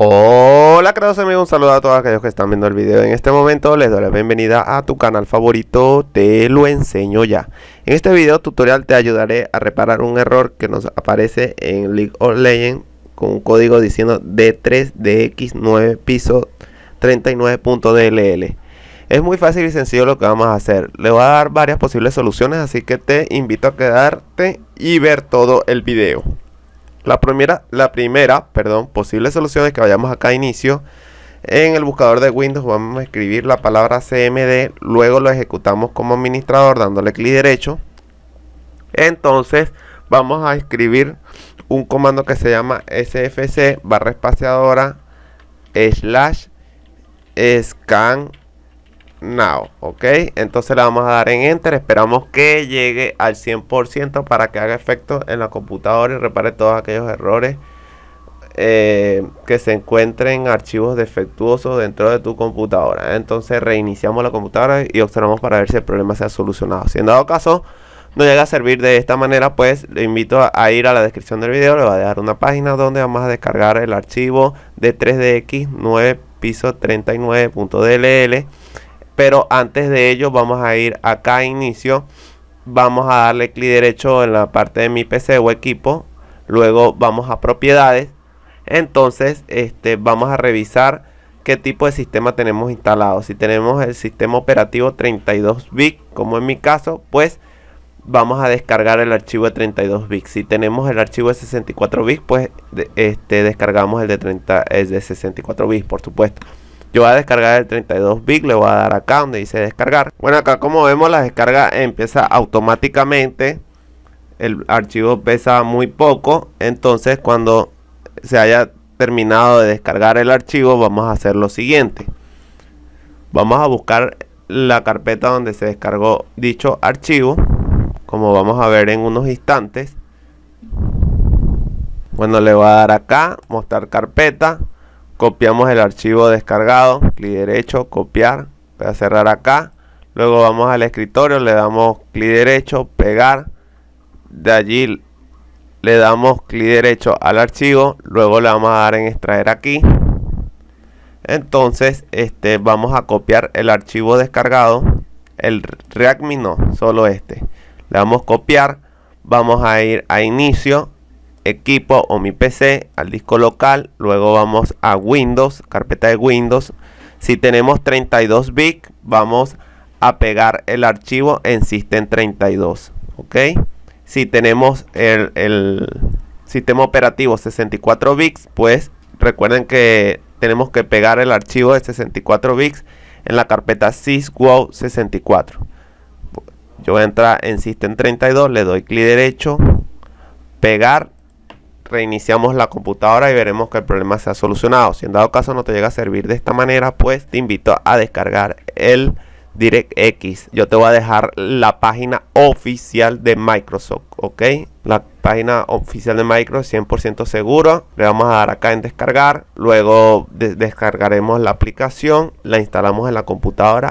Hola queridos amigos, un saludo a todos aquellos que están viendo el video en este momento, les doy la bienvenida a tu canal favorito, te lo enseño ya. En este video tutorial te ayudaré a reparar un error que nos aparece en League of Legends con un código diciendo D3DX9 piso 39.dll. Es muy fácil y sencillo lo que vamos a hacer, le voy a dar varias posibles soluciones así que te invito a quedarte y ver todo el video. La primera, la primera perdón, posible solución es que vayamos acá a inicio. En el buscador de Windows vamos a escribir la palabra CMD, luego lo ejecutamos como administrador dándole clic derecho. Entonces vamos a escribir un comando que se llama sfc barra espaciadora slash scan now, ok. Entonces le vamos a dar en enter, esperamos que llegue al 100% para que haga efecto en la computadora y repare todos aquellos errores eh, que se encuentren archivos defectuosos dentro de tu computadora. Entonces reiniciamos la computadora y observamos para ver si el problema se ha solucionado. Si en dado caso no llega a servir de esta manera, pues le invito a, ir a la descripción del video. Le va a dejar una página donde vamos a descargar el archivo de 3DX 9 piso 39.dll pero antes de ello vamos a ir acá a inicio. Vamos a darle clic derecho en la parte de mi PC o equipo. Luego vamos a propiedades. Entonces este, vamos a revisar qué tipo de sistema tenemos instalado. Si tenemos el sistema operativo 32 bit, como en mi caso, pues vamos a descargar el archivo de 32 bits. Si tenemos el archivo de 64 bits, pues este, descargamos el de, 30, el de 64 bits, por supuesto. Yo voy a descargar el 32 bit, le voy a dar acá donde dice descargar. Bueno, acá como vemos la descarga empieza automáticamente. El archivo pesa muy poco, entonces cuando se haya terminado de descargar el archivo vamos a hacer lo siguiente. Vamos a buscar la carpeta donde se descargó dicho archivo, como vamos a ver en unos instantes. Bueno, le voy a dar acá, mostrar carpeta copiamos el archivo descargado, clic derecho, copiar, voy a cerrar acá, luego vamos al escritorio, le damos clic derecho, pegar, de allí le damos clic derecho al archivo, luego le vamos a dar en extraer aquí, entonces este, vamos a copiar el archivo descargado, el readme no, solo este, le damos copiar, vamos a ir a inicio, equipo o mi PC al disco local. Luego vamos a Windows, carpeta de Windows. Si tenemos 32 bits, vamos a pegar el archivo en System32. ¿Ok? Si tenemos el, sistema operativo 64 bits, pues recuerden que tenemos que pegar el archivo de 64 bits en la carpeta syswow 64 Yo voy a entrar en System32, le doy clic derecho, pegar reiniciamos la computadora y veremos que el problema se ha solucionado. Si en dado caso no te llega a servir de esta manera, pues te invito a descargar el DirectX. Yo te voy a dejar la página oficial de Microsoft, ¿ok? La página oficial de Microsoft 100% seguro Le vamos a dar acá en descargar. Luego descargaremos la aplicación, la instalamos en la computadora